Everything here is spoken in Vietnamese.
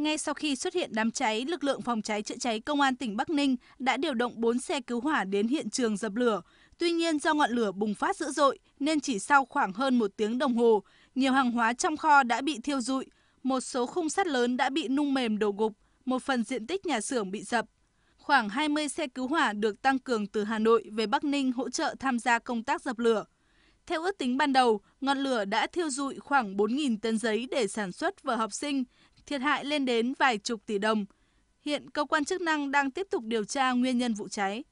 Ngay sau khi xuất hiện đám cháy, lực lượng phòng cháy chữa cháy công an tỉnh Bắc Ninh đã điều động 4 xe cứu hỏa đến hiện trường dập lửa. Tuy nhiên do ngọn lửa bùng phát dữ dội nên chỉ sau khoảng hơn một tiếng đồng hồ, nhiều hàng hóa trong kho đã bị thiêu rụi, một số khung sắt lớn đã bị nung mềm đổ gục, một phần diện tích nhà xưởng bị dập. Khoảng 20 xe cứu hỏa được tăng cường từ Hà Nội về Bắc Ninh hỗ trợ tham gia công tác dập lửa. Theo ước tính ban đầu, ngọn lửa đã thiêu rụi khoảng 4.000 tấn giấy để sản xuất vở học sinh, thiệt hại lên đến vài chục tỷ đồng. Hiện cơ quan chức năng đang tiếp tục điều tra nguyên nhân vụ cháy.